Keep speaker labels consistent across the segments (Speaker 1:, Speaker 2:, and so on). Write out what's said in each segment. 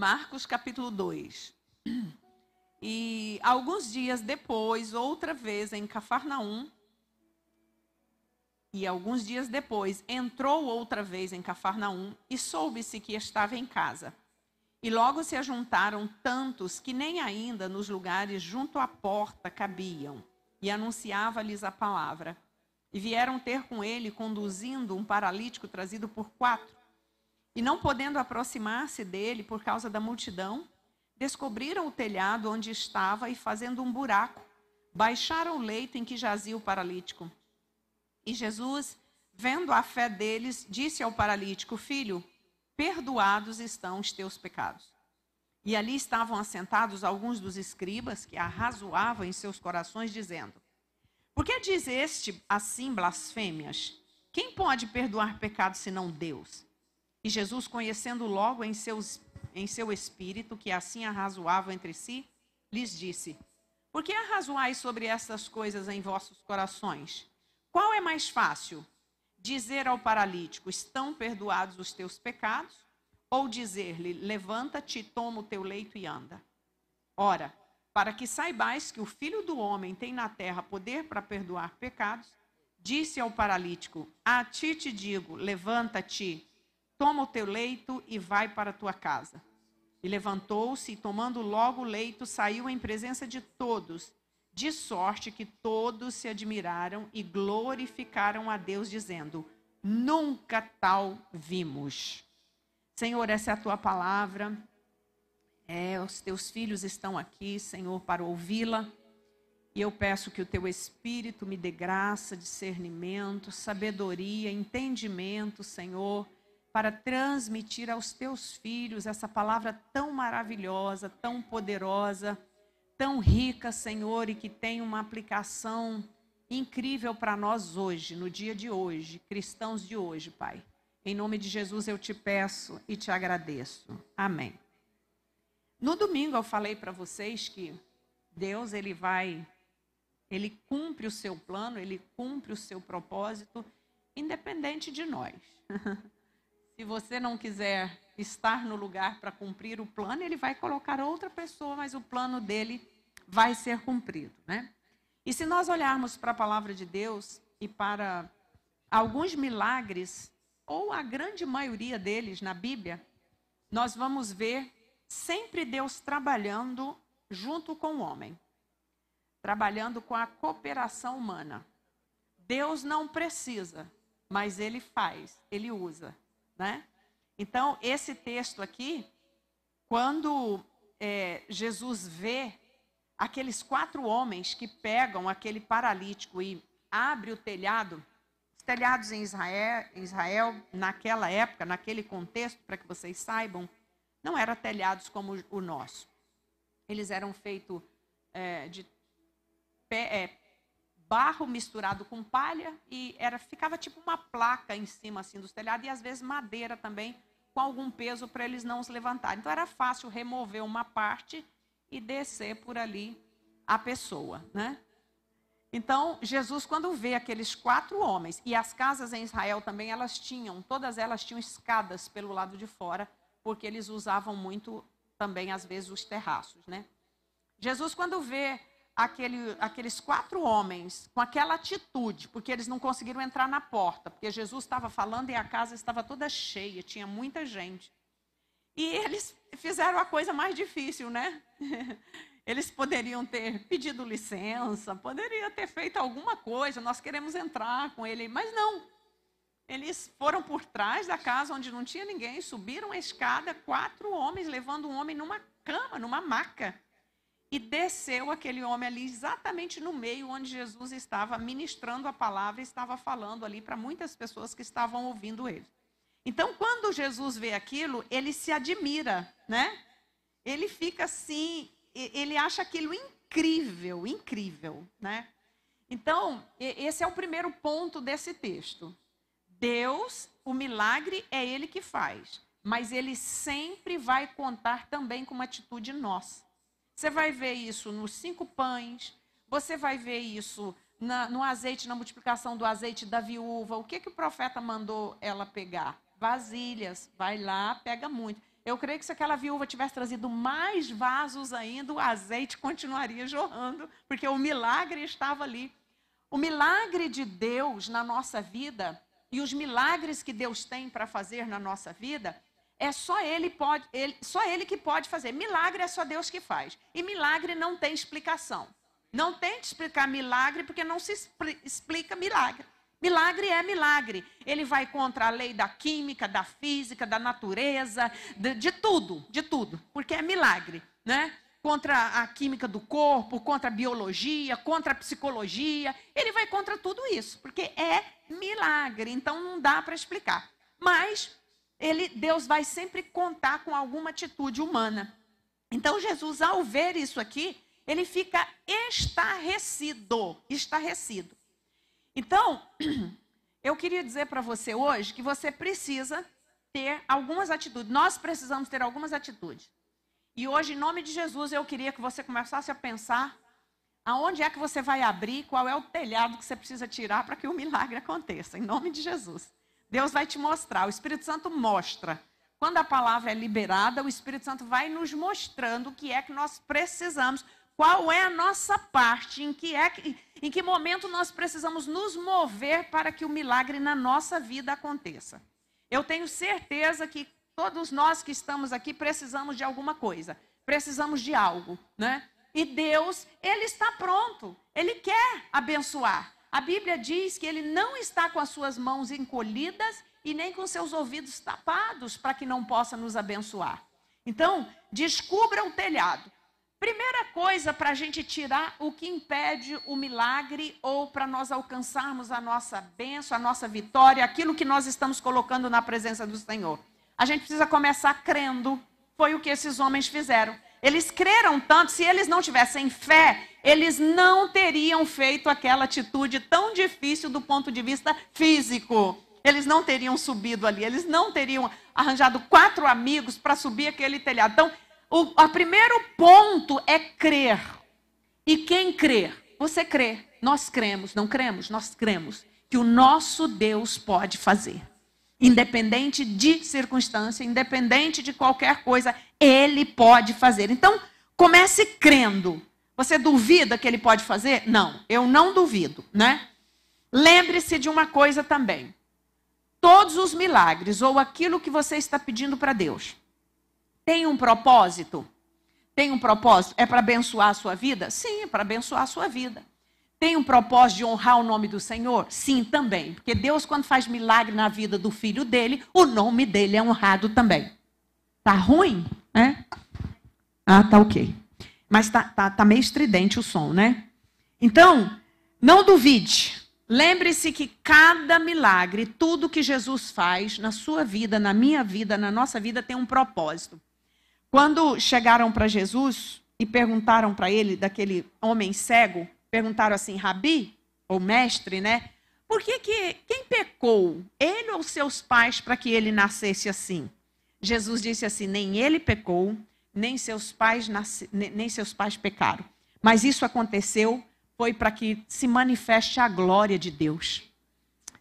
Speaker 1: Marcos capítulo 2. E alguns dias depois, outra vez em Cafarnaum, e alguns dias depois, entrou outra vez em Cafarnaum e soube-se que estava em casa. E logo se ajuntaram tantos que nem ainda nos lugares junto à porta cabiam, e anunciava-lhes a palavra. E vieram ter com ele, conduzindo um paralítico trazido por quatro e não podendo aproximar-se dele por causa da multidão, descobriram o telhado onde estava e, fazendo um buraco, baixaram o leito em que jazia o paralítico. E Jesus, vendo a fé deles, disse ao paralítico: Filho, perdoados estão os teus pecados. E ali estavam assentados alguns dos escribas que arrazoavam em seus corações, dizendo: Por que diz este assim blasfêmias? Quem pode perdoar pecados senão Deus? E Jesus, conhecendo logo em, seus, em seu espírito que assim arrazoavam é entre si, lhes disse: Por que arrazoais sobre estas coisas em vossos corações? Qual é mais fácil? Dizer ao paralítico: Estão perdoados os teus pecados? Ou dizer-lhe: Levanta-te, toma o teu leito e anda? Ora, para que saibais que o filho do homem tem na terra poder para perdoar pecados, disse ao paralítico: A ti te digo: Levanta-te Toma o teu leito e vai para a tua casa. E levantou-se, e tomando logo o leito, saiu em presença de todos, de sorte que todos se admiraram e glorificaram a Deus, dizendo: Nunca tal vimos. Senhor, essa é a tua palavra. É, os teus filhos estão aqui, Senhor, para ouvi-la. E eu peço que o teu Espírito me dê graça, discernimento, sabedoria, entendimento, Senhor para transmitir aos teus filhos essa palavra tão maravilhosa, tão poderosa, tão rica, Senhor, e que tem uma aplicação incrível para nós hoje, no dia de hoje, cristãos de hoje, Pai. Em nome de Jesus eu te peço e te agradeço. Amém. No domingo eu falei para vocês que Deus ele vai ele cumpre o seu plano, ele cumpre o seu propósito independente de nós. se você não quiser estar no lugar para cumprir o plano, ele vai colocar outra pessoa, mas o plano dele vai ser cumprido, né? E se nós olharmos para a palavra de Deus e para alguns milagres, ou a grande maioria deles na Bíblia, nós vamos ver sempre Deus trabalhando junto com o homem, trabalhando com a cooperação humana. Deus não precisa, mas ele faz, ele usa. Né? Então, esse texto aqui, quando é, Jesus vê aqueles quatro homens que pegam aquele paralítico e abre o telhado, os telhados em Israel, em Israel naquela época, naquele contexto, para que vocês saibam, não eram telhados como o nosso. Eles eram feitos é, de pé, é, barro misturado com palha e era ficava tipo uma placa em cima assim dos telhados e às vezes madeira também com algum peso para eles não os levantarem. Então era fácil remover uma parte e descer por ali a pessoa, né? Então, Jesus, quando vê aqueles quatro homens, e as casas em Israel também, elas tinham, todas elas tinham escadas pelo lado de fora, porque eles usavam muito também, às vezes, os terraços, né? Jesus, quando vê aquele, aqueles quatro homens com aquela atitude, porque eles não conseguiram entrar na porta, porque Jesus estava falando e a casa estava toda cheia, tinha muita gente. E eles fizeram a coisa mais difícil, né? Eles poderiam ter pedido licença, poderia ter feito alguma coisa, nós queremos entrar com ele, mas não. Eles foram por trás da casa onde não tinha ninguém, subiram a escada, quatro homens levando um homem numa cama, numa maca e desceu aquele homem ali exatamente no meio onde Jesus estava ministrando a palavra, estava falando ali para muitas pessoas que estavam ouvindo ele. Então, quando Jesus vê aquilo, ele se admira, né? Ele fica assim, ele acha aquilo incrível, incrível, né? Então, esse é o primeiro ponto desse texto. Deus, o milagre é ele que faz, mas ele sempre vai contar também com uma atitude nossa. Você vai ver isso nos cinco pães, você vai ver isso na, no azeite, na multiplicação do azeite da viúva. O que, que o profeta mandou ela pegar? Vasilhas. Vai lá, pega muito. Eu creio que se aquela viúva tivesse trazido mais vasos ainda, o azeite continuaria jorrando, porque o milagre estava ali. O milagre de Deus na nossa vida e os milagres que Deus tem para fazer na nossa vida é só ele, pode, ele, só ele que pode fazer. Milagre é só Deus que faz. E milagre não tem explicação. Não tente explicar milagre porque não se explica milagre. Milagre é milagre. Ele vai contra a lei da química, da física, da natureza, de, de tudo, de tudo, porque é milagre, né? Contra a química do corpo, contra a biologia, contra a psicologia. Ele vai contra tudo isso, porque é milagre. Então não dá para explicar. Mas ele, Deus vai sempre contar com alguma atitude humana. Então Jesus, ao ver isso aqui, ele fica estarrecido, estarrecido. Então, eu queria dizer para você hoje que você precisa ter algumas atitudes. Nós precisamos ter algumas atitudes. E hoje, em nome de Jesus, eu queria que você começasse a pensar aonde é que você vai abrir, qual é o telhado que você precisa tirar para que o milagre aconteça, em nome de Jesus. Deus vai te mostrar, o Espírito Santo mostra. Quando a palavra é liberada, o Espírito Santo vai nos mostrando o que é que nós precisamos, qual é a nossa parte, em que, é, em que momento nós precisamos nos mover para que o milagre na nossa vida aconteça. Eu tenho certeza que todos nós que estamos aqui precisamos de alguma coisa, precisamos de algo, né? E Deus, Ele está pronto, Ele quer abençoar, a Bíblia diz que ele não está com as suas mãos encolhidas e nem com seus ouvidos tapados para que não possa nos abençoar. Então, descubra o telhado. Primeira coisa para a gente tirar o que impede o milagre ou para nós alcançarmos a nossa bênção, a nossa vitória, aquilo que nós estamos colocando na presença do Senhor. A gente precisa começar crendo. Foi o que esses homens fizeram. Eles creram tanto, se eles não tivessem fé, eles não teriam feito aquela atitude tão difícil do ponto de vista físico. Eles não teriam subido ali, eles não teriam arranjado quatro amigos para subir aquele telhado. Então, o a primeiro ponto é crer. E quem crê? Você crê. Nós cremos, não cremos? Nós cremos que o nosso Deus pode fazer. Independente de circunstância, independente de qualquer coisa, Ele pode fazer. Então, comece crendo. Você duvida que ele pode fazer? Não, eu não duvido, né? Lembre-se de uma coisa também. Todos os milagres ou aquilo que você está pedindo para Deus tem um propósito? Tem um propósito? É para abençoar a sua vida? Sim, é para abençoar a sua vida. Tem um propósito de honrar o nome do Senhor? Sim, também. Porque Deus, quando faz milagre na vida do filho dele, o nome dele é honrado também. Tá ruim, né? Ah, tá ok. Mas tá, tá, tá meio estridente o som, né? Então, não duvide. Lembre-se que cada milagre, tudo que Jesus faz na sua vida, na minha vida, na nossa vida, tem um propósito. Quando chegaram para Jesus e perguntaram para ele, daquele homem cego, perguntaram assim, Rabi, ou mestre, né? Por que, que quem pecou, ele ou seus pais, para que ele nascesse assim? Jesus disse assim: nem ele pecou, nem seus pais, nasce, nem seus pais pecaram. Mas isso aconteceu foi para que se manifeste a glória de Deus.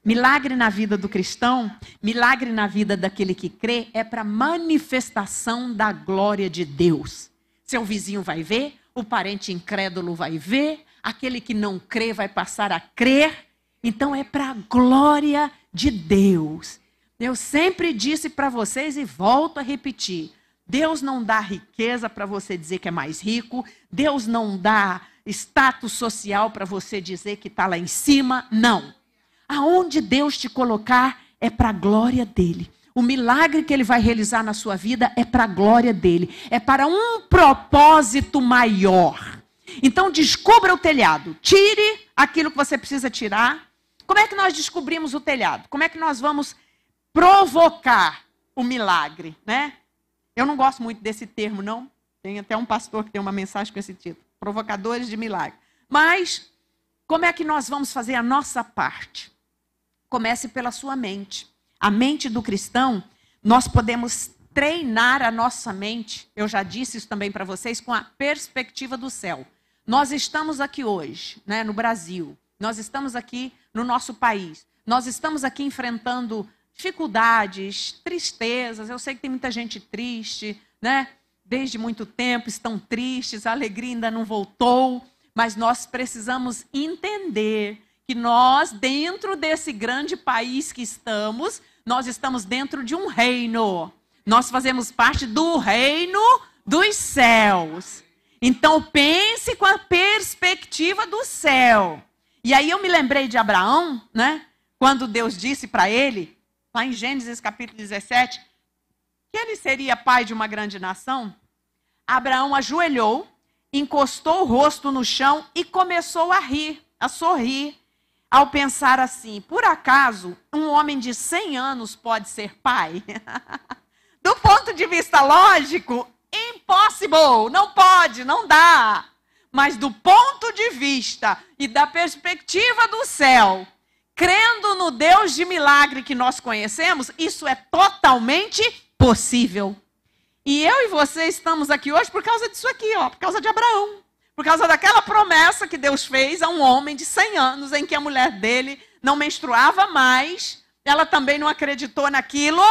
Speaker 1: Milagre na vida do cristão, milagre na vida daquele que crê, é para manifestação da glória de Deus. Seu vizinho vai ver, o parente incrédulo vai ver, aquele que não crê vai passar a crer. Então é para a glória de Deus. Eu sempre disse para vocês e volto a repetir: Deus não dá riqueza para você dizer que é mais rico, Deus não dá status social para você dizer que está lá em cima, não. Aonde Deus te colocar é para a glória dele. O milagre que ele vai realizar na sua vida é para a glória dele, é para um propósito maior. Então descubra o telhado, tire aquilo que você precisa tirar. Como é que nós descobrimos o telhado? Como é que nós vamos provocar o milagre, né? Eu não gosto muito desse termo, não. Tem até um pastor que tem uma mensagem com esse título: Provocadores de Milagre. Mas, como é que nós vamos fazer a nossa parte? Comece pela sua mente. A mente do cristão, nós podemos treinar a nossa mente, eu já disse isso também para vocês, com a perspectiva do céu. Nós estamos aqui hoje, né, no Brasil, nós estamos aqui no nosso país, nós estamos aqui enfrentando dificuldades, tristezas. Eu sei que tem muita gente triste, né? Desde muito tempo estão tristes, a alegria ainda não voltou, mas nós precisamos entender que nós, dentro desse grande país que estamos, nós estamos dentro de um reino. Nós fazemos parte do reino dos céus. Então pense com a perspectiva do céu. E aí eu me lembrei de Abraão, né? Quando Deus disse para ele lá em Gênesis capítulo 17, que ele seria pai de uma grande nação, Abraão ajoelhou, encostou o rosto no chão e começou a rir, a sorrir, ao pensar assim: por acaso um homem de 100 anos pode ser pai? Do ponto de vista lógico, impossible, não pode, não dá. Mas do ponto de vista e da perspectiva do céu, crendo no Deus de milagre que nós conhecemos, isso é totalmente possível. E eu e você estamos aqui hoje por causa disso aqui, ó, por causa de Abraão. Por causa daquela promessa que Deus fez a um homem de 100 anos, em que a mulher dele não menstruava mais, ela também não acreditou naquilo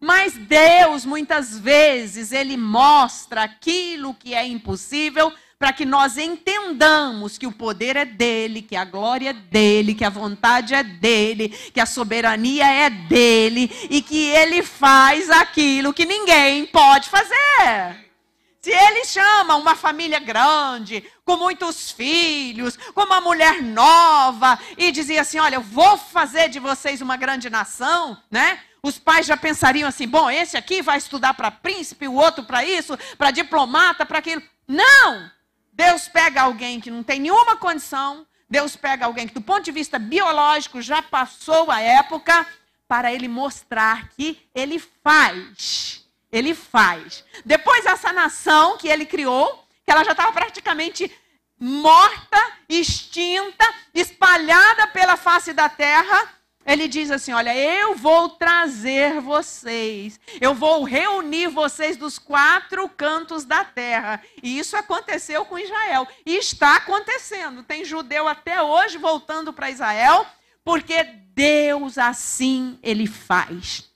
Speaker 1: mas Deus, muitas vezes, ele mostra aquilo que é impossível para que nós entendamos que o poder é dele, que a glória é dele, que a vontade é dele, que a soberania é dele e que ele faz aquilo que ninguém pode fazer. Se ele chama uma família grande, com muitos filhos, com uma mulher nova, e dizia assim: Olha, eu vou fazer de vocês uma grande nação, né? Os pais já pensariam assim: bom, esse aqui vai estudar para príncipe, o outro para isso, para diplomata, para aquilo. Não! Deus pega alguém que não tem nenhuma condição, Deus pega alguém que, do ponto de vista biológico, já passou a época, para ele mostrar que ele faz. Ele faz. Depois, essa nação que ele criou, que ela já estava praticamente morta, extinta, espalhada pela face da terra, ele diz assim: Olha, eu vou trazer vocês, eu vou reunir vocês dos quatro cantos da terra. E isso aconteceu com Israel. E está acontecendo. Tem judeu até hoje voltando para Israel, porque Deus assim ele faz.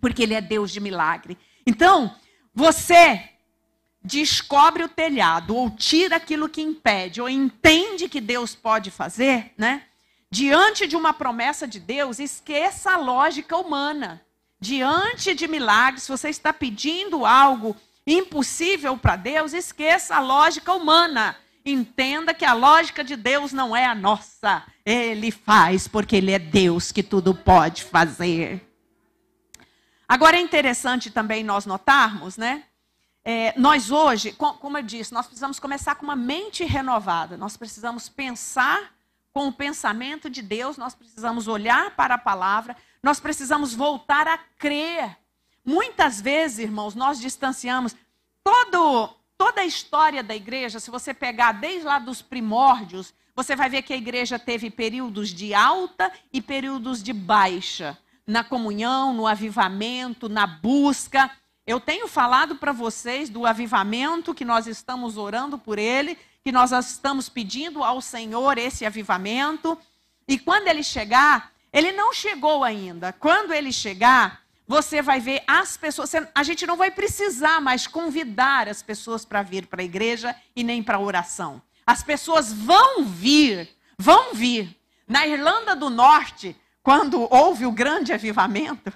Speaker 1: Porque ele é Deus de milagre. Então, você descobre o telhado, ou tira aquilo que impede, ou entende que Deus pode fazer, né? Diante de uma promessa de Deus, esqueça a lógica humana. Diante de milagres, você está pedindo algo impossível para Deus, esqueça a lógica humana. Entenda que a lógica de Deus não é a nossa. Ele faz porque ele é Deus que tudo pode fazer. Agora é interessante também nós notarmos, né? É, nós hoje, como eu disse, nós precisamos começar com uma mente renovada. Nós precisamos pensar com o pensamento de Deus, nós precisamos olhar para a palavra, nós precisamos voltar a crer. Muitas vezes, irmãos, nós distanciamos todo, toda a história da igreja, se você pegar desde lá dos primórdios, você vai ver que a igreja teve períodos de alta e períodos de baixa, na comunhão, no avivamento, na busca. Eu tenho falado para vocês do avivamento que nós estamos orando por ele que nós estamos pedindo ao Senhor esse avivamento. E quando ele chegar, ele não chegou ainda. Quando ele chegar, você vai ver as pessoas. A gente não vai precisar mais convidar as pessoas para vir para a igreja e nem para a oração. As pessoas vão vir, vão vir. Na Irlanda do Norte, quando houve o grande avivamento,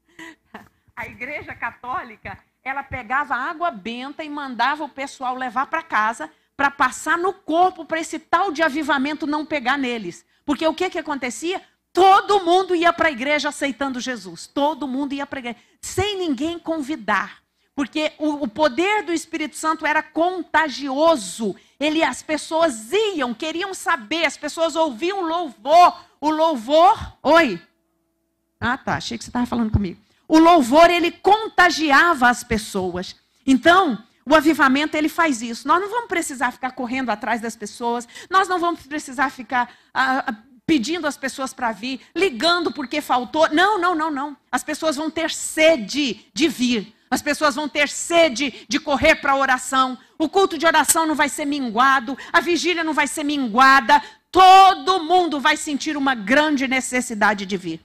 Speaker 1: a Igreja Católica ela pegava água benta e mandava o pessoal levar para casa para passar no corpo para esse tal de avivamento não pegar neles. Porque o que, que acontecia? Todo mundo ia para a igreja aceitando Jesus. Todo mundo ia para a igreja. Sem ninguém convidar. Porque o, o, poder do Espírito Santo era contagioso. Ele, as pessoas iam, queriam saber, as pessoas ouviam o louvor. O louvor. Oi. Ah, tá. Achei que você estava falando comigo. O louvor, ele contagiava as pessoas. Então, o avivamento, ele faz isso. Nós não vamos precisar ficar correndo atrás das pessoas, nós não vamos precisar ficar ah, ah pedindo as pessoas para vir, ligando porque faltou. Não, não, não, não. As pessoas vão ter sede de vir. As pessoas vão ter sede de correr para a oração. O culto de oração não vai ser minguado, a vigília não vai ser minguada. Todo mundo vai sentir uma grande necessidade de vir.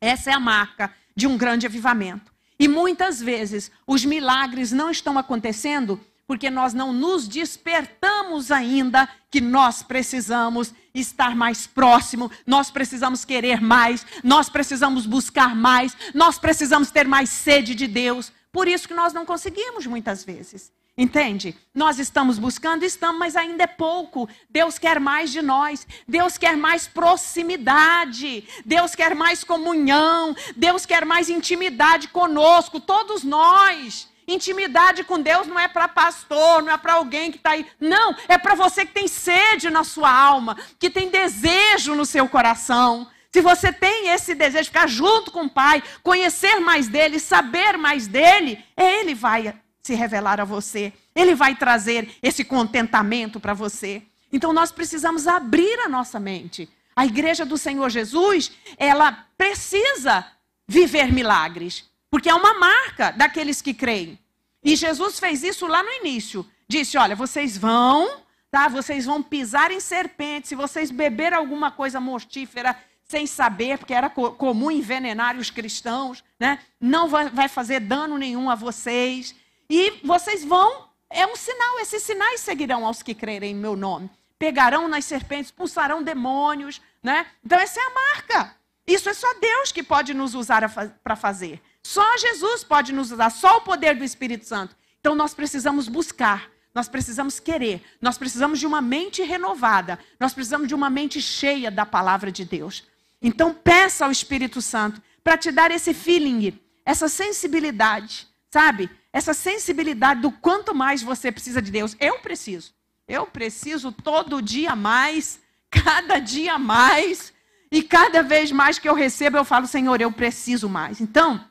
Speaker 1: Essa é a marca de um grande avivamento. E muitas vezes os milagres não estão acontecendo porque nós não nos despertamos ainda que nós precisamos estar mais próximo, nós precisamos querer mais, nós precisamos buscar mais, nós precisamos ter mais sede de Deus. Por isso que nós não conseguimos muitas vezes. Entende? Nós estamos buscando, estamos, mas ainda é pouco. Deus quer mais de nós. Deus quer mais proximidade. Deus quer mais comunhão. Deus quer mais intimidade conosco, todos nós. Intimidade com Deus não é para pastor, não é para alguém que está aí. Não, é para você que tem sede na sua alma, que tem desejo no seu coração. Se você tem esse desejo de ficar junto com o Pai, conhecer mais dele, saber mais dele, ele vai se revelar a você. Ele vai trazer esse contentamento para você. Então nós precisamos abrir a nossa mente. A igreja do Senhor Jesus, ela precisa viver milagres, porque é uma marca daqueles que creem. E Jesus fez isso lá no início. Disse: "Olha, vocês vão, tá? Vocês vão pisar em serpentes, se vocês beber alguma coisa mortífera, sem saber, porque era comum envenenar os cristãos, né? Não vai fazer dano nenhum a vocês. E vocês vão, é um sinal, esses sinais seguirão aos que crerem em meu nome. Pegarão nas serpentes, expulsarão demônios, né? Então essa é a marca. Isso é só Deus que pode nos usar para fazer. Só Jesus pode nos usar, só o poder do Espírito Santo. Então nós precisamos buscar, nós precisamos querer, nós precisamos de uma mente renovada, nós precisamos de uma mente cheia da palavra de Deus. Então peça ao Espírito Santo para te dar esse feeling, essa sensibilidade, sabe? essa sensibilidade do quanto mais você precisa de Deus. Eu preciso. Eu preciso todo dia mais, cada dia mais. E cada vez mais que eu recebo, eu falo, Senhor, eu preciso mais. Então,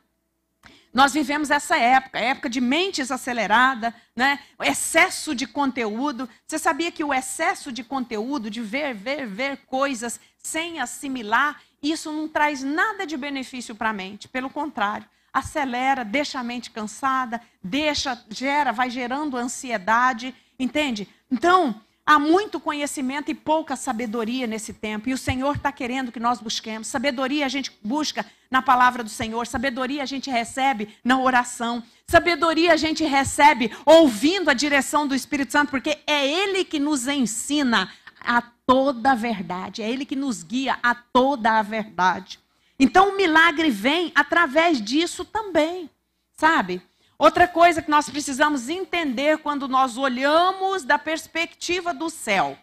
Speaker 1: nós vivemos essa época, época de mentes acelerada, né? excesso de conteúdo. Você sabia que o excesso de conteúdo, de ver, ver, ver coisas sem assimilar, isso não traz nada de benefício para a mente. Pelo contrário, acelera, deixa a mente cansada, deixa, gera, vai gerando ansiedade, entende? Então, há muito conhecimento e pouca sabedoria nesse tempo. E o Senhor está querendo que nós busquemos. Sabedoria a gente busca na palavra do Senhor, sabedoria a gente recebe na oração, sabedoria a gente recebe ouvindo a direção do Espírito Santo, porque é Ele que nos ensina a toda a verdade, é Ele que nos guia a toda a verdade. Então o milagre vem através disso também, sabe? Outra coisa que nós precisamos entender quando nós olhamos da perspectiva do céu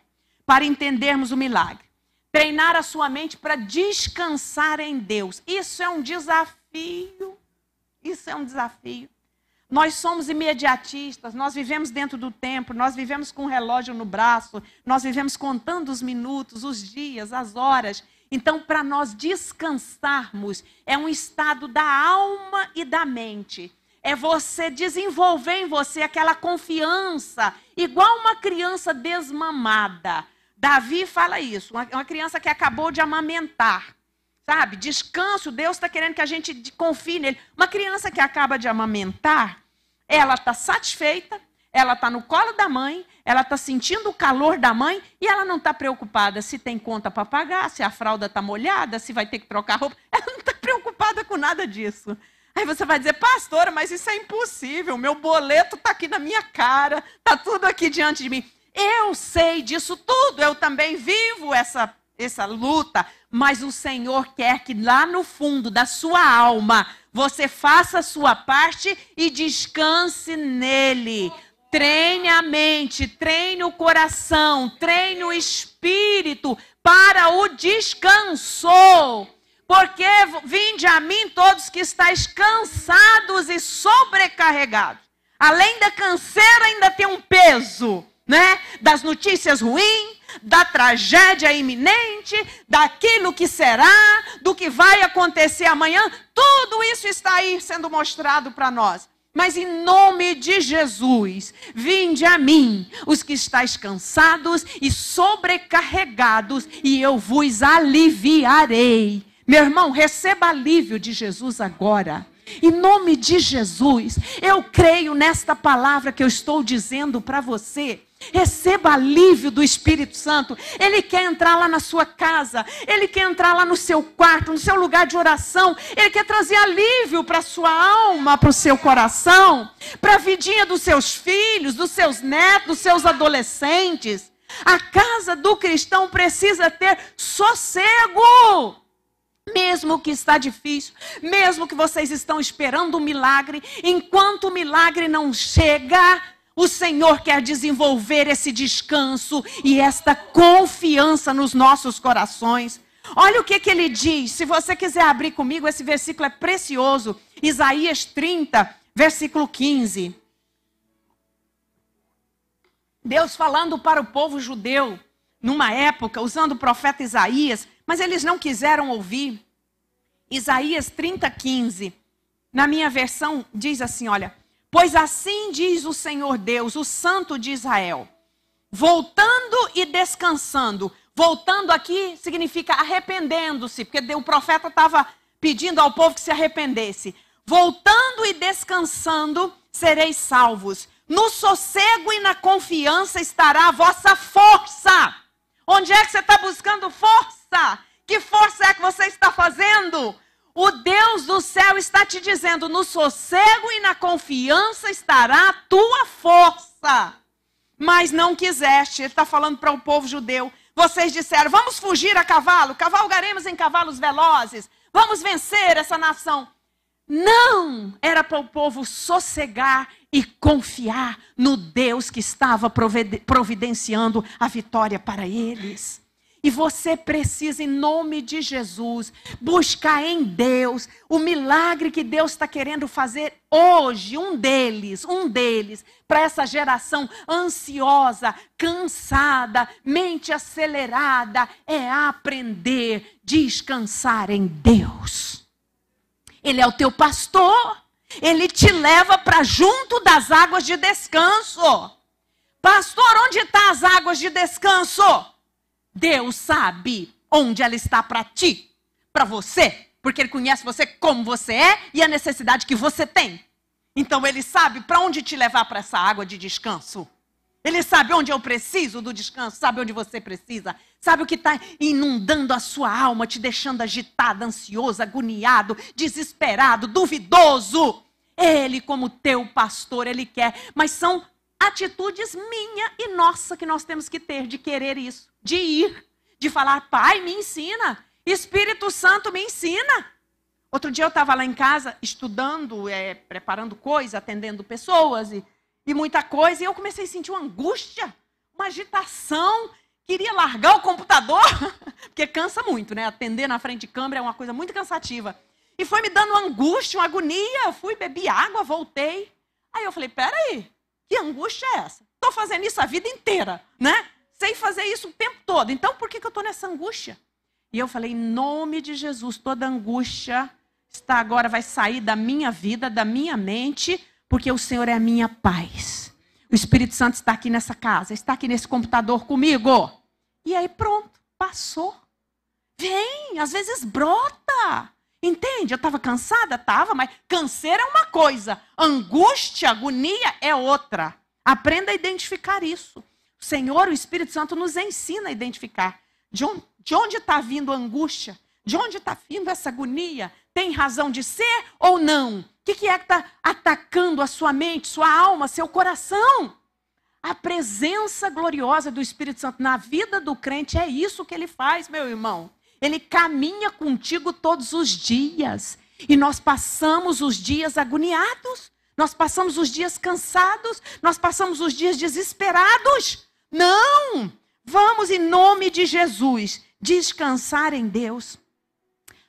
Speaker 1: para entendermos o milagre. Treinar a sua mente para descansar em Deus. Isso é um desafio. Isso é um desafio. Nós somos imediatistas, nós vivemos dentro do tempo, nós vivemos com o um relógio no braço, nós vivemos contando os minutos, os dias, as horas. Então, para nós descansarmos, é um estado da alma e da mente. É você desenvolver em você aquela confiança, igual uma criança desmamada. Davi fala isso, uma criança que acabou de amamentar. Sabe? Descanso, Deus está querendo que a gente confie nele. Uma criança que acaba de amamentar, ela está satisfeita, ela está no colo da mãe, ela está sentindo o calor da mãe e ela não está preocupada se tem conta para pagar, se a fralda está molhada, se vai ter que trocar roupa. Ela não está preocupada com nada disso. Aí você vai dizer, pastora, mas isso é impossível, meu boleto está aqui na minha cara, está tudo aqui diante de mim. Eu sei disso tudo, eu também vivo essa, essa luta, mas o Senhor quer que lá no fundo da sua alma você faça a sua parte e descanse nele. Treine a mente, treine o coração, treine o espírito para o descanso. Porque vinde a mim todos que estáis cansados e sobrecarregados. Além da canseira, ainda tem um peso, né? Das notícias ruins, da tragédia iminente, daquilo que será, do que vai acontecer amanhã. Tudo isso está aí sendo mostrado para nós. Mas em nome de Jesus, vinde a mim, os que estáis cansados e sobrecarregados, e eu vos aliviarei. Meu irmão, receba alívio de Jesus agora. Em nome de Jesus, eu creio nesta palavra que eu estou dizendo para você. Receba alívio do Espírito Santo. Ele quer entrar lá na sua casa, ele quer entrar lá no seu quarto, no seu lugar de oração. Ele quer trazer alívio para a sua alma, para o seu coração, para a vidinha dos seus filhos, dos seus netos, dos seus adolescentes. A casa do cristão precisa ter sossego. Mesmo que está difícil, mesmo que vocês estão esperando um milagre, enquanto o milagre não chega, o Senhor quer desenvolver esse descanso e esta confiança nos nossos corações. Olha o que, que ele diz. Se você quiser abrir comigo, esse versículo é precioso. Isaías 30, versículo 15. Deus falando para o povo judeu, numa época, usando o profeta Isaías, mas eles não quiseram ouvir. Isaías 30, 15. Na minha versão, diz assim: olha. Pois assim diz o Senhor Deus, o Santo de Israel: voltando e descansando. Voltando aqui significa arrependendo-se, porque o profeta estava pedindo ao povo que se arrependesse. Voltando e descansando, sereis salvos. No sossego e na confiança estará a vossa força. Onde é que você está buscando força? Que força é que você está fazendo? O Deus do céu está te dizendo: no sossego e na confiança estará a tua força. Mas não quiseste. Ele está falando para o povo judeu. Vocês disseram: vamos fugir a cavalo, cavalgaremos em cavalos velozes, vamos vencer essa nação. Não! Era para o povo sossegar e confiar no Deus que estava providenciando a vitória para eles. E você precisa, em nome de Jesus, buscar em Deus o milagre que Deus está querendo fazer hoje, um deles, um deles, para essa geração ansiosa, cansada, mente acelerada, é aprender, descansar em Deus. Ele é o teu pastor. Ele te leva para junto das águas de descanso. Pastor, onde estão tá as águas de descanso? Deus sabe onde ela está para ti, para você, porque Ele conhece você como você é e a necessidade que você tem. Então Ele sabe para onde te levar para essa água de descanso. Ele sabe onde eu preciso do descanso, sabe onde você precisa, sabe o que está inundando a sua alma, te deixando agitado, ansioso, agoniado, desesperado, duvidoso. Ele, como teu pastor, ele quer, mas são atitudes minha e nossa que nós temos que ter de querer isso, de ir, de falar, Pai, me ensina, Espírito Santo, me ensina. Outro dia eu estava lá em casa estudando, é, preparando coisa, atendendo pessoas e, e muita coisa, e eu comecei a sentir uma angústia, uma agitação, queria largar o computador, porque cansa muito, né? Atender na frente de câmera é uma coisa muito cansativa. E foi me dando angústia, uma agonia. Eu fui, bebi água, voltei. Aí eu falei: peraí, que angústia é essa? Estou fazendo isso a vida inteira, né? Sem fazer isso o tempo todo. Então, por que, que eu estou nessa angústia? E eu falei, em nome de Jesus, toda angústia está agora, vai sair da minha vida, da minha mente, porque o Senhor é a minha paz. O Espírito Santo está aqui nessa casa, está aqui nesse computador comigo. E aí, pronto, passou. Vem, às vezes brota. Entende? Eu estava cansada? Estava, mas canseira é uma coisa, angústia, agonia é outra. Aprenda a identificar isso. O Senhor, o Espírito Santo, nos ensina a identificar de onde está vindo a angústia, de onde está vindo essa agonia. Tem razão de ser ou não? O que, que é que está atacando a sua mente, sua alma, seu coração? A presença gloriosa do Espírito Santo na vida do crente é isso que ele faz, meu irmão. Ele caminha contigo todos os dias. E nós passamos os dias agoniados, nós passamos os dias cansados, nós passamos os dias desesperados. Não! Vamos, em nome de Jesus, descansar em Deus.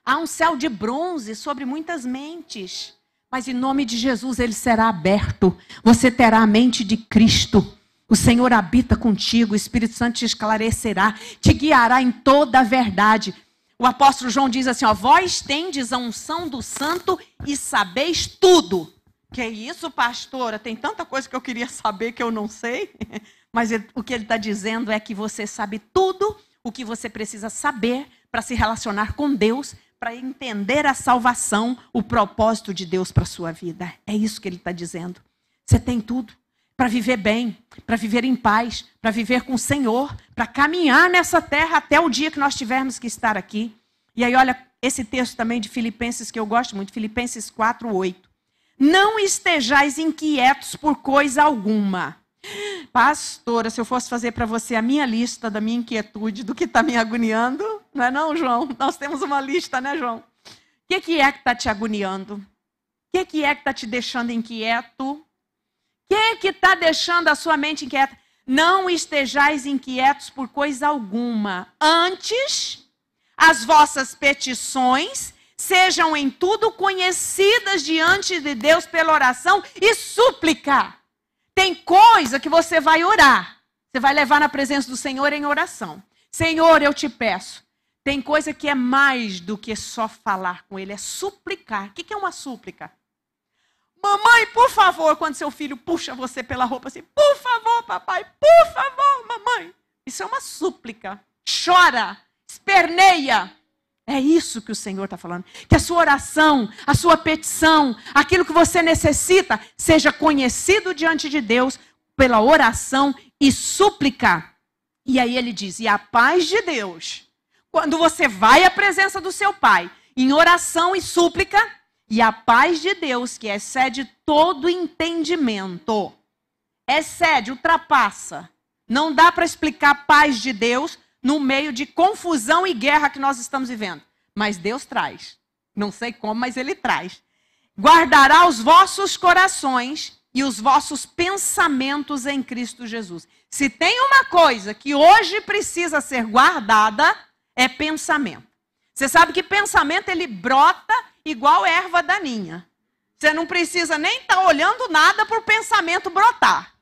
Speaker 1: Há um céu de bronze sobre muitas mentes, mas em nome de Jesus ele será aberto. Você terá a mente de Cristo. O Senhor habita contigo, o Espírito Santo te esclarecerá, te guiará em toda a verdade. O apóstolo João diz assim: ó, vós tendes a unção do santo e sabeis tudo. Que é isso, pastora? Tem tanta coisa que eu queria saber que eu não sei. Mas ele, o que ele está dizendo é que você sabe tudo o que você precisa saber para se relacionar com Deus, para entender a salvação, o propósito de Deus para a sua vida. É isso que ele está dizendo. Você tem tudo para viver bem, para viver em paz, para viver com o Senhor, para caminhar nessa terra até o dia que nós tivermos que estar aqui. E aí, olha esse texto também de Filipenses que eu gosto muito, Filipenses 4, 8. Não estejais inquietos por coisa alguma. Pastora, se eu fosse fazer para você a minha lista da minha inquietude, do que está me agoniando, não é não, João? Nós temos uma lista, né, João? O que, que é que está te agoniando? O que, que é que está te deixando inquieto? Quem que está deixando a sua mente inquieta? Não estejais inquietos por coisa alguma. Antes, as vossas petições sejam em tudo conhecidas diante de Deus pela oração e súplica. Tem coisa que você vai orar. Você vai levar na presença do Senhor em oração. Senhor, eu te peço. Tem coisa que é mais do que só falar com Ele, é suplicar. O que é uma súplica? Mamãe, por favor, quando seu filho puxa você pela roupa assim, por favor, papai, por favor, mamãe. Isso é uma súplica. Chora, esperneia. É isso que o Senhor está falando. Que a sua oração, a sua petição, aquilo que você necessita, seja conhecido diante de Deus pela oração e súplica. E aí ele diz: e a paz de Deus, quando você vai à presença do seu Pai, em oração e súplica, e a paz de Deus, que excede todo entendimento, excede, ultrapassa. Não dá para explicar a paz de Deus no meio de confusão e guerra que nós estamos vivendo. Mas Deus traz. Não sei como, mas Ele traz. Guardará os vossos corações e os vossos pensamentos em Cristo Jesus. Se tem uma coisa que hoje precisa ser guardada, é pensamento. Você sabe que pensamento ele brota igual erva daninha. Você não precisa nem estar tá olhando nada para o pensamento brotar.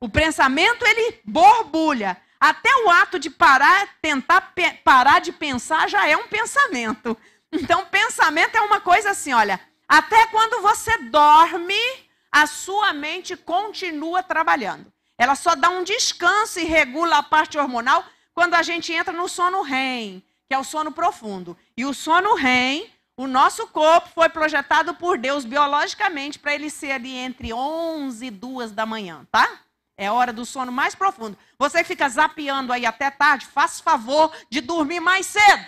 Speaker 1: O pensamento, ele borbulha. Até o ato de parar, tentar parar de pensar já é um pensamento. Então, pensamento é uma coisa assim, olha, até quando você dorme, a sua mente continua trabalhando. Ela só dá um descanso e regula a parte hormonal quando a gente entra no sono REM, que é o sono profundo. E o sono REM o nosso corpo foi projetado por Deus biologicamente para ele ser ali entre 11 e 2 da manhã, tá? É a hora do sono mais profundo. Você fica zapeando aí até tarde, faz favor de dormir mais cedo.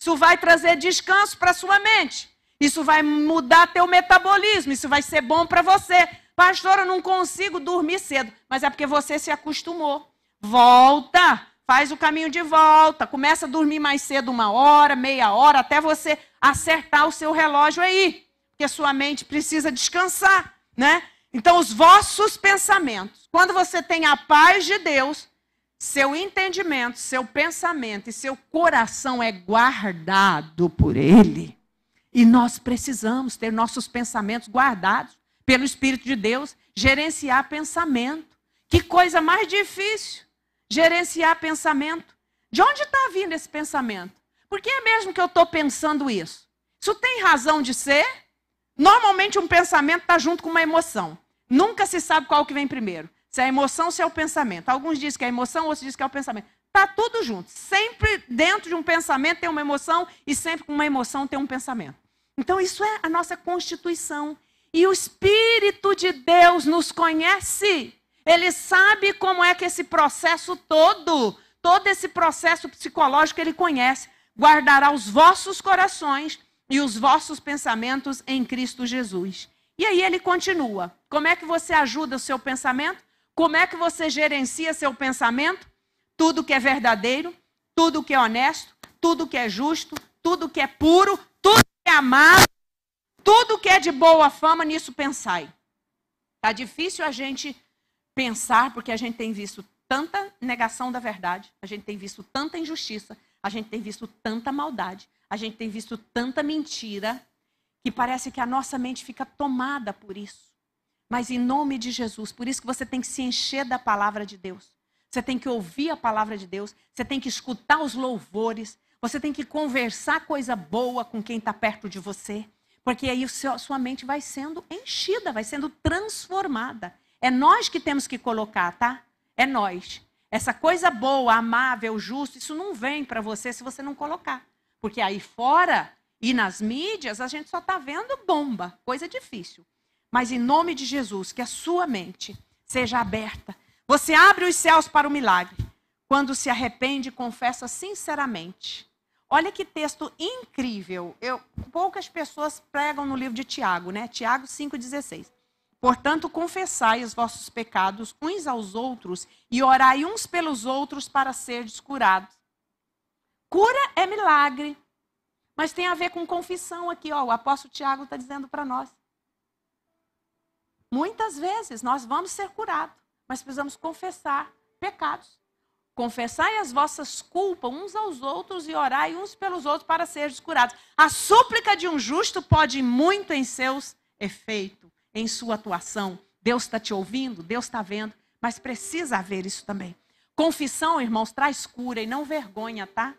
Speaker 1: Isso vai trazer descanso para sua mente. Isso vai mudar teu metabolismo, isso vai ser bom para você. Pastor, eu não consigo dormir cedo, mas é porque você se acostumou. Volta, faz o caminho de volta, começa a dormir mais cedo uma hora, meia hora, até você acertar o seu relógio aí, porque sua mente precisa descansar, né? Então, os vossos pensamentos, quando você tem a paz de Deus, seu entendimento, seu pensamento e seu coração é guardado por Ele. E nós precisamos ter nossos pensamentos guardados pelo Espírito de Deus, gerenciar pensamento. Que coisa mais difícil gerenciar pensamento. De onde está vindo esse pensamento? Por que é mesmo que eu estou pensando isso? Isso tem razão de ser? Normalmente um pensamento está junto com uma emoção. Nunca se sabe qual que vem primeiro. Se é a emoção, ou se é o pensamento. Alguns dizem que é a emoção, outros dizem que é o pensamento. Está tudo junto. Sempre dentro de um pensamento tem uma emoção e sempre com uma emoção tem um pensamento. Então isso é a nossa constituição. E o Espírito de Deus nos conhece. Ele sabe como é que esse processo todo, todo esse processo psicológico ele conhece. Guardará os vossos corações e os vossos pensamentos em Cristo Jesus. E aí ele continua. Como é que você ajuda o seu pensamento? Como é que você gerencia seu pensamento? Tudo que é verdadeiro, tudo que é honesto, tudo que é justo, tudo que é puro, tudo que é amado, tudo que é de boa fama, nisso pensai. Tá difícil a gente pensar, porque a gente tem visto tanta negação da verdade, a gente tem visto tanta injustiça, a gente tem visto tanta maldade, a gente tem visto tanta mentira, que parece que a nossa mente fica tomada por isso. Mas em nome de Jesus, por isso que você tem que se encher da palavra de Deus. Você tem que ouvir a palavra de Deus, você tem que escutar os louvores, você tem que conversar coisa boa com quem está perto de você, porque aí sua mente vai sendo enchida, vai sendo transformada. É nós que temos que colocar, tá? É nós. Essa coisa boa, amável, justa, isso não vem para você se você não colocar. Porque aí fora e nas mídias a gente só está vendo bomba, coisa difícil. Mas em nome de Jesus, que a sua mente seja aberta. Você abre os céus para o milagre quando se arrepende e confessa sinceramente. Olha que texto incrível. Eu, poucas pessoas pregam no livro de Tiago, né? Tiago 5,16. Portanto, confessai os vossos pecados uns aos outros e orai uns pelos outros para seres curados. Cura é milagre, mas tem a ver com confissão aqui, ó. O apóstolo Tiago está dizendo para nós. Muitas vezes nós vamos ser curados, mas precisamos confessar pecados. Confessai as vossas culpas uns aos outros e orai uns pelos outros para seres curados. A súplica de um justo pode muito em seus efeitos em sua atuação. Deus está te ouvindo, Deus está vendo, mas precisa haver isso também. Confissão, irmãos, traz cura e não vergonha, tá?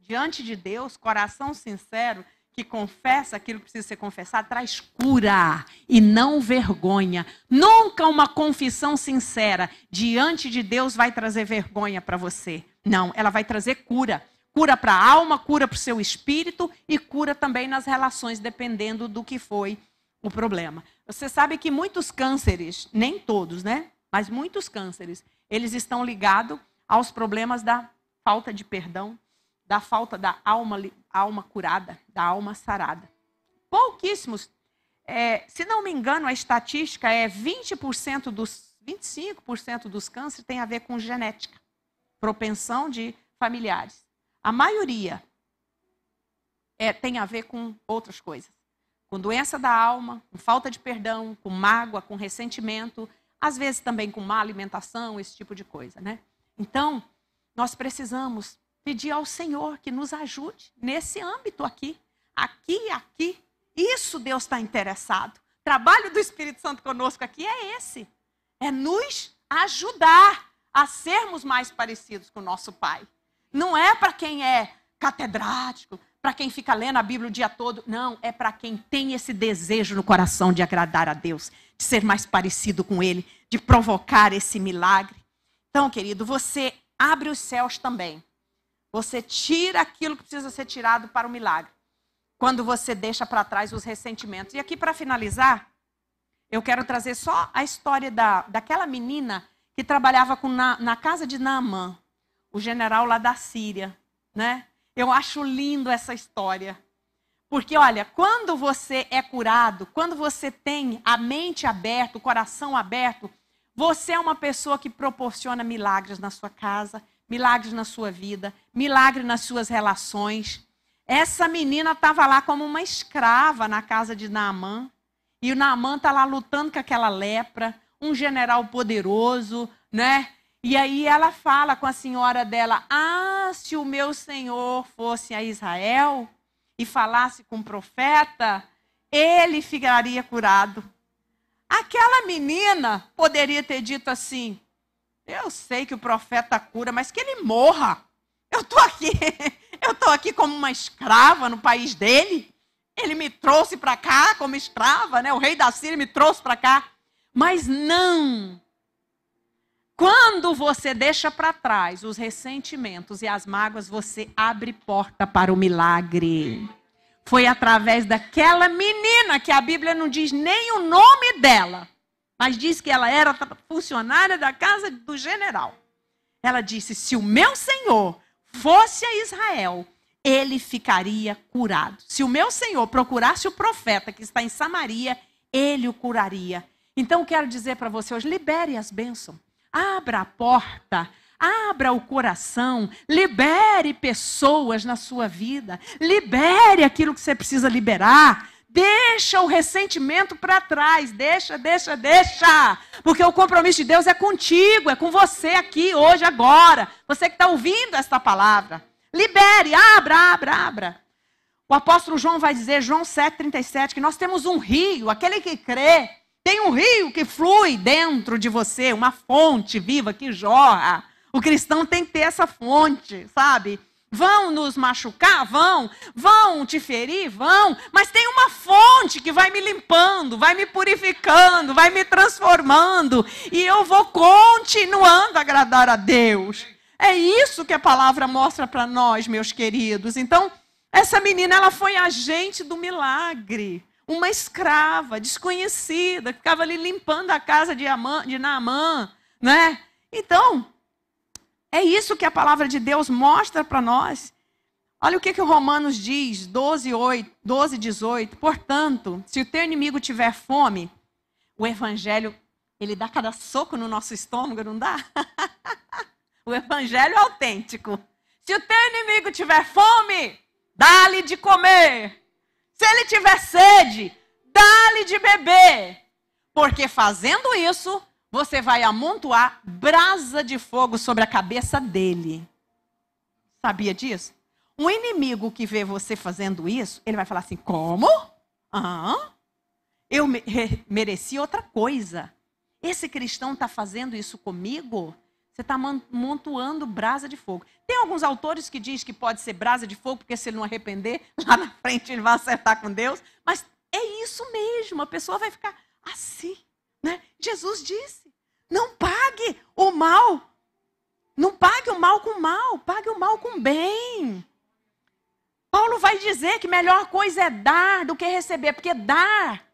Speaker 1: Diante de Deus, coração sincero que confessa aquilo que precisa ser confessado, traz cura e não vergonha. Nunca uma confissão sincera diante de Deus vai trazer vergonha para você. Não, ela vai trazer cura. Cura para a alma, cura para o seu espírito e cura também nas relações, dependendo do que foi o problema. Você sabe que muitos cânceres, nem todos, né? Mas muitos cânceres, eles estão ligados aos problemas da falta de perdão, da falta da alma, alma curada, da alma sarada. Pouquíssimos, é, se não me engano, a estatística é 20% dos 25% dos cânceres tem a ver com genética, propensão de familiares. A maioria é, tem a ver com outras coisas com doença da alma, com falta de perdão, com mágoa, com ressentimento, às vezes também com má alimentação, esse tipo de coisa, né? Então, nós precisamos pedir ao Senhor que nos ajude nesse âmbito aqui, aqui e aqui. Isso Deus está interessado. O trabalho do Espírito Santo conosco aqui é esse: é nos ajudar a sermos mais parecidos com o nosso Pai. Não é para quem é catedrático, para quem fica lendo a Bíblia o dia todo. Não, é para quem tem esse desejo no coração de agradar a Deus, de ser mais parecido com Ele, de provocar esse milagre. Então, querido, você abre os céus também. Você tira aquilo que precisa ser tirado para o milagre. Quando você deixa para trás os ressentimentos. E aqui, para finalizar, eu quero trazer só a história da, daquela menina que trabalhava com, na, na casa de Naamã, o general lá da Síria, né? Eu acho lindo essa história. Porque, olha, quando você é curado, quando você tem a mente aberta, o coração aberto, você é uma pessoa que proporciona milagres na sua casa, milagres na sua vida, milagre nas suas relações. Essa menina estava lá como uma escrava na casa de Naamã. E o Naamã está lá lutando com aquela lepra, um general poderoso, né? E aí ela fala com a senhora dela: Ah, se o meu senhor fosse a Israel e falasse com o profeta, ele ficaria curado. Aquela menina poderia ter dito assim: Eu sei que o profeta cura, mas que ele morra. Eu estou aqui, eu estou aqui como uma escrava no país dele. Ele me trouxe para cá como escrava, né? O rei da Síria me trouxe para cá. Mas não, quando você deixa para trás os ressentimentos e as mágoas, você abre porta para o milagre. Foi através daquela menina que a Bíblia não diz nem o nome dela, mas diz que ela era funcionária da casa do general. Ela disse: Se o meu senhor fosse a Israel, ele ficaria curado. Se o meu senhor procurasse o profeta que está em Samaria, ele o curaria. Então, quero dizer para você hoje: libere as bênçãos. Abra a porta, abra o coração, libere pessoas na sua vida, libere aquilo que você precisa liberar. Deixa o ressentimento para trás, deixa, deixa, deixa. Porque o compromisso de Deus é contigo, é com você aqui, hoje, agora. Você que está ouvindo esta palavra. Libere, abra, abra, abra. O apóstolo João vai dizer, João 7,37, que nós temos um rio, aquele que crê tem um rio que flui dentro de você, uma fonte viva que jorra. O cristão tem que ter essa fonte, sabe? Vão nos machucar? Vão. Vão te ferir? Vão. Mas tem uma fonte que vai me limpando, vai me purificando, vai me transformando. E eu vou continuando a agradar a Deus. É isso que a palavra mostra para nós, meus queridos. Então, essa menina, ela foi agente do milagre uma escrava, desconhecida, que ficava ali limpando a casa de, Amã, de Naamã, né? Então, é isso que a palavra de Deus mostra para nós. Olha o que, que o Romanos diz, 12, 8, 12, 18. Portanto, se o teu inimigo tiver fome, o evangelho, ele dá cada soco no nosso estômago, não dá? o evangelho é autêntico. Se o teu inimigo tiver fome, dá-lhe de comer. Se ele tiver sede, dá-lhe de beber. Porque fazendo isso, você vai amontoar brasa de fogo sobre a cabeça dele. Sabia disso? Um inimigo que vê você fazendo isso, ele vai falar assim: como? Ah, eu mereci outra coisa. Esse cristão está fazendo isso comigo? Você está montuando brasa de fogo. Tem alguns autores que dizem que pode ser brasa de fogo, porque se ele não arrepender, lá na frente ele vai acertar com Deus. Mas é isso mesmo, a pessoa vai ficar assim. Né? Jesus disse: não pague o mal. Não pague o mal com mal, pague o mal com bem. Paulo vai dizer que melhor coisa é dar do que receber, porque dar,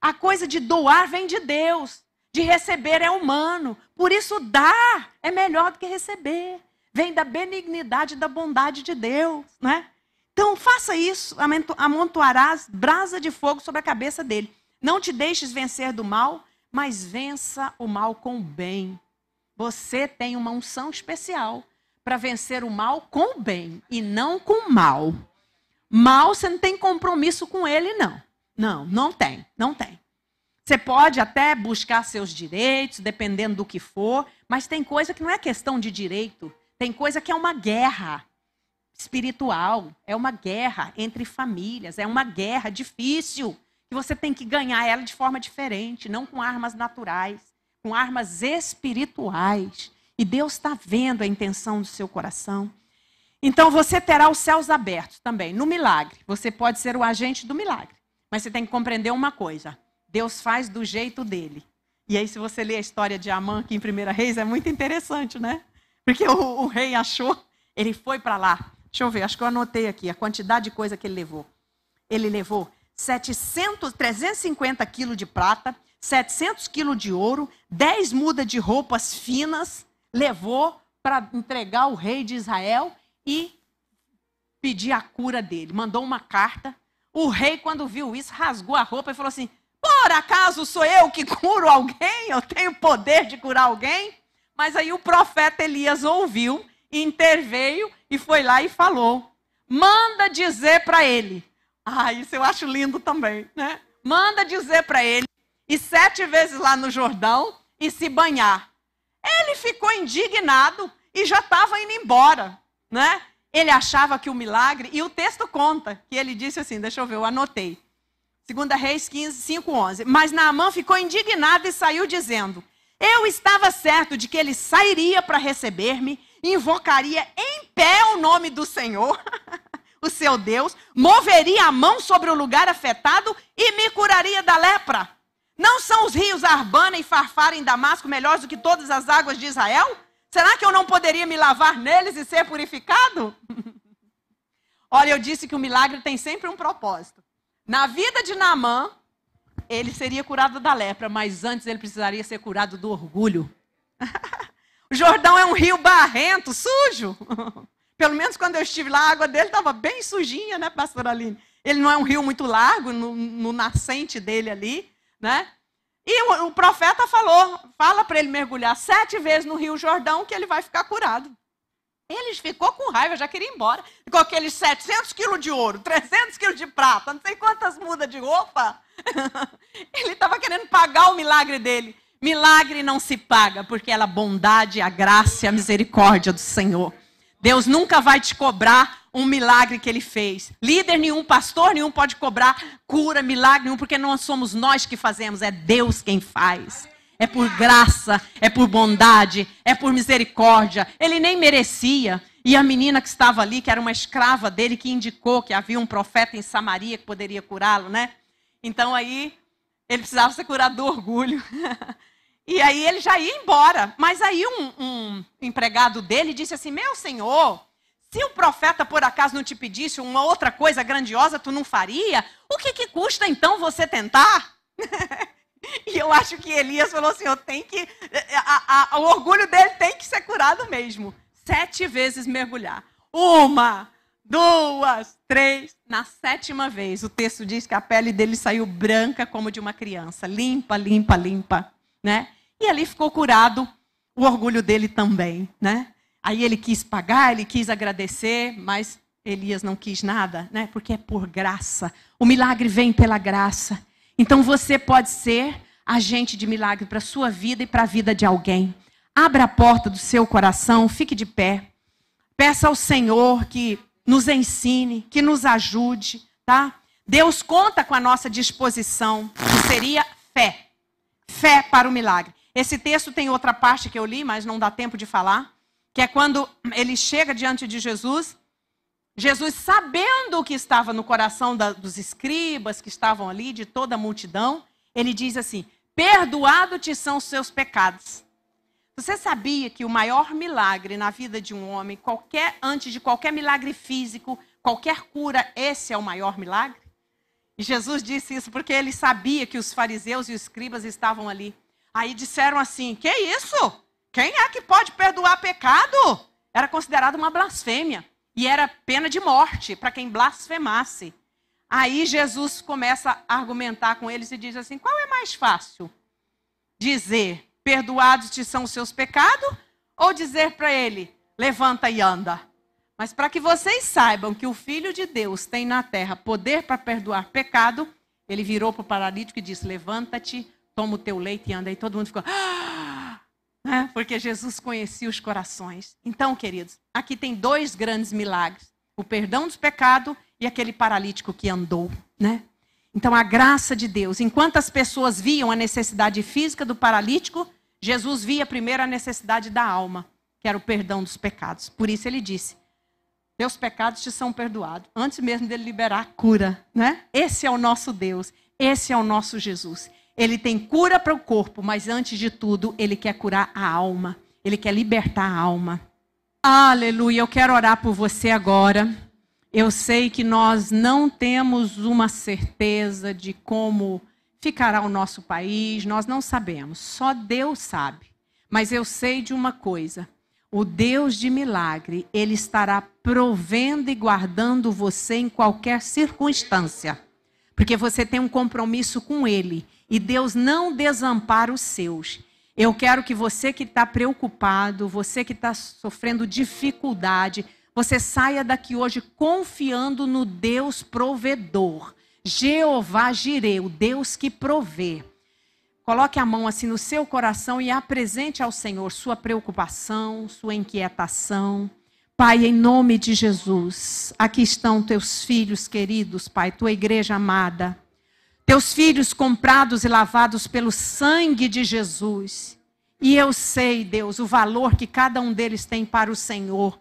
Speaker 1: a coisa de doar vem de Deus de receber é humano. Por isso, dar é melhor do que receber. Vem da benignidade da bondade de Deus, né? Então, faça isso, amontoarás brasa de fogo sobre a cabeça dele. Não te deixes vencer do mal, mas vença o mal com o bem. Você tem uma unção especial para vencer o mal com o bem e não com o mal. Mal, você não tem compromisso com ele, não. Não, não tem, não tem. Você pode até buscar seus direitos, dependendo do que for, mas tem coisa que não é questão de direito. Tem coisa que é uma guerra espiritual, é uma guerra entre famílias, é uma guerra difícil, que você tem que ganhar ela de forma diferente, não com armas naturais, com armas espirituais. E Deus está vendo a intenção do seu coração. Então você terá os céus abertos também, no milagre. Você pode ser o agente do milagre, mas você tem que compreender uma coisa: Deus faz do jeito dele. E aí, se você ler a história de Amã aqui em Primeira Reis, é muito interessante, né? Porque o, o rei achou, ele foi para lá. Deixa eu ver, acho que eu anotei aqui a quantidade de coisa que ele levou. Ele levou 700, 350 quilos de prata, 700 quilos de ouro, 10 mudas de roupas finas, levou para entregar ao rei de Israel e pedir a cura dele. Mandou uma carta. O rei, quando viu isso, rasgou a roupa e falou assim: por acaso sou eu que curo alguém? Eu tenho poder de curar alguém? Mas aí o profeta Elias ouviu, interveio e foi lá e falou: manda dizer para ele. Ah, isso eu acho lindo também, né? Manda dizer para ele e sete vezes lá no Jordão e se banhar. Ele ficou indignado e já estava indo embora, né? Ele achava que o milagre, e o texto conta que ele disse assim: deixa eu ver, eu anotei. Segunda Reis 15, 5, 11. Mas Naamã ficou indignado e saiu dizendo, eu estava certo de que ele sairia para receber-me, invocaria em pé o nome do Senhor, o seu Deus, moveria a mão sobre o lugar afetado e me curaria da lepra. Não são os rios Arbana e Farfara em Damasco melhores do que todas as águas de Israel? Será que eu não poderia me lavar neles e ser purificado? Olha, eu disse que o milagre tem sempre um propósito. Na vida de Naamã, ele seria curado da lepra, mas antes ele precisaria ser curado do orgulho. o Jordão é um rio barrento, sujo. Pelo menos quando eu estive lá, a água dele estava bem sujinha, né, pastora Aline? Ele não é um rio muito largo, no, no nascente dele ali, né? E o, o profeta falou, fala para ele mergulhar sete vezes no rio Jordão que ele vai ficar curado. Eles ficou com raiva, já queria ir embora. Com aqueles 700 quilos de ouro, 300 quilos de prata, não sei quantas mudas de roupa. Ele estava querendo pagar o milagre dele. Milagre não se paga, porque é a bondade, a graça e a misericórdia do Senhor. Deus nunca vai te cobrar um milagre que ele fez. Líder nenhum, pastor nenhum pode cobrar cura, milagre nenhum, porque não somos nós que fazemos, é Deus quem faz é por graça, é por bondade, é por misericórdia. Ele nem merecia. E a menina que estava ali, que era uma escrava dele, que indicou que havia um profeta em Samaria que poderia curá-lo, né? Então aí ele precisava ser curado do orgulho. e aí ele já ia embora. Mas aí um, um empregado dele disse assim: Meu senhor, se o profeta por acaso não te pedisse uma outra coisa grandiosa, tu não faria? O que, que custa então você tentar? E eu acho que Elias falou assim: eu tenho que. Eh, a, a, o orgulho dele tem que ser curado mesmo. Sete vezes mergulhar. Uma, duas, três. Na sétima vez, o texto diz que a pele dele saiu branca como de uma criança. Limpa, limpa, limpa. Né? E ali ficou curado o orgulho dele também. Né? Aí ele quis pagar, ele quis agradecer, mas Elias não quis nada, né? Porque é por graça. O milagre vem pela graça. Então você pode ser agente de milagre para a sua vida e para a vida de alguém. Abra a porta do seu coração, fique de pé. Peça ao Senhor que nos ensine, que nos ajude, tá? Deus conta com a nossa disposição, que seria fé. Fé para o milagre. Esse texto tem outra parte que eu li, mas não dá tempo de falar, que é quando ele chega diante de Jesus Jesus, sabendo o que estava no coração da, dos escribas que estavam ali, de toda a multidão, ele diz assim: Perdoado-te são os seus pecados. Você sabia que o maior milagre na vida de um homem, qualquer, antes de qualquer milagre físico, qualquer cura, esse é o maior milagre? E Jesus disse isso porque ele sabia que os fariseus e os escribas estavam ali. Aí disseram assim: Que isso? Quem é que pode perdoar pecado? Era considerado uma blasfêmia. E era pena de morte para quem blasfemasse. Aí Jesus começa a argumentar com eles e diz assim: qual é mais fácil? Dizer, perdoados te são os seus pecados? Ou dizer para ele, levanta e anda? Mas para que vocês saibam que o Filho de Deus tem na terra poder para perdoar pecado, ele virou para o paralítico e disse: levanta-te, toma o teu leito e anda. E todo mundo ficou. Ah! né? porque Jesus conhecia os corações. Então, queridos, aqui tem dois grandes milagres: o perdão dos pecados e aquele paralítico que andou, né? Então, a graça de Deus. Enquanto as pessoas viam a necessidade física do paralítico, Jesus via primeiro a necessidade da alma, que era o perdão dos pecados. Por isso ele disse: Teus pecados te são perdoados, antes mesmo dele liberar a cura, né? Esse é o nosso Deus, esse é o nosso Jesus. Ele tem cura para o corpo, mas antes de tudo, ele quer curar a alma. Ele quer libertar a alma. Aleluia, eu quero orar por você agora. Eu sei que nós não temos uma certeza de como ficará o nosso país, nós não sabemos, só Deus sabe. Mas eu sei de uma coisa: o Deus de milagre, ele estará provendo e guardando você em qualquer circunstância, porque você tem um compromisso com ele e Deus não desampara os seus. Eu quero que você que está preocupado, você que está sofrendo dificuldade, você saia daqui hoje confiando no Deus provedor. Jeová Jireh, o Deus que provê. Coloque a mão assim no seu coração e apresente ao Senhor sua preocupação, sua inquietação. Pai, em nome de Jesus, aqui estão teus filhos queridos, Pai, tua igreja amada. Teus filhos comprados e lavados pelo sangue de Jesus. E eu sei, Deus, o valor que cada um deles tem para o Senhor.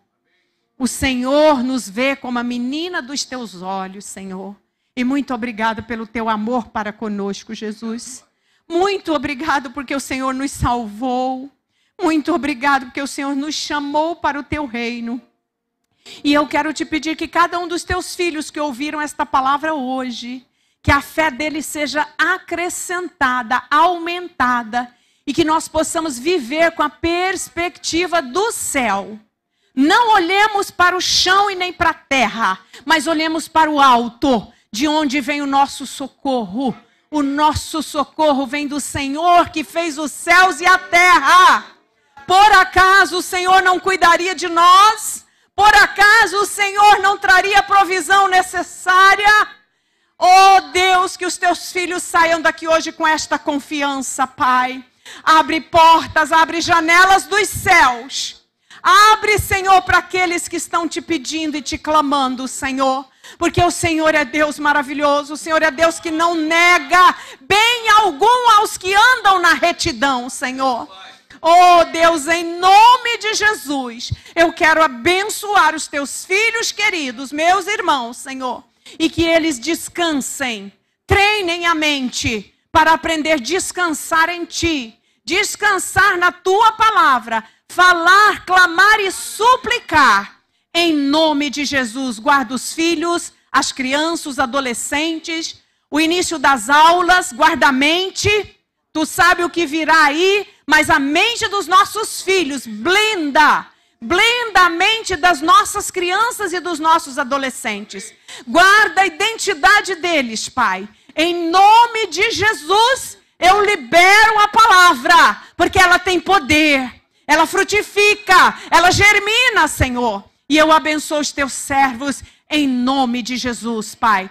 Speaker 1: O Senhor nos vê como a menina dos teus olhos, Senhor. E muito obrigado pelo teu amor para conosco, Jesus. Muito obrigado porque o Senhor nos salvou. Muito obrigado porque o Senhor nos chamou para o teu reino. E eu quero te pedir que cada um dos teus filhos que ouviram esta palavra hoje, que a fé dele seja acrescentada, aumentada e que nós possamos viver com a perspectiva do céu. Não olhemos para o chão e nem para a terra, mas olhemos para o alto, de onde vem o nosso socorro. O nosso socorro vem do Senhor que fez os céus e a terra. Por acaso o Senhor não cuidaria de nós? Por acaso o Senhor não traria a provisão necessária? Oh Deus, que os teus filhos saiam daqui hoje com esta confiança, Pai. Abre portas, abre janelas dos céus. Abre, Senhor, para aqueles que estão te pedindo e te clamando, Senhor. Porque o Senhor é Deus maravilhoso, o Senhor é Deus que não nega bem algum aos que andam na retidão, Senhor. Oh Deus, em nome de Jesus, eu quero abençoar os teus filhos queridos, meus irmãos, Senhor e que eles descansem. Treinem a mente para aprender a descansar em ti, descansar na tua palavra, falar, clamar e suplicar. Em nome de Jesus, guarda os filhos, as crianças, os adolescentes, o início das aulas, guarda a mente. Tu sabe o que virá aí, mas a mente dos nossos filhos blinda Blenda a mente das nossas crianças e dos nossos adolescentes. Guarda a identidade deles, Pai. Em nome de Jesus, eu libero a palavra, porque ela tem poder. Ela frutifica, ela germina, Senhor. E eu abençoo os teus servos em nome de Jesus, Pai.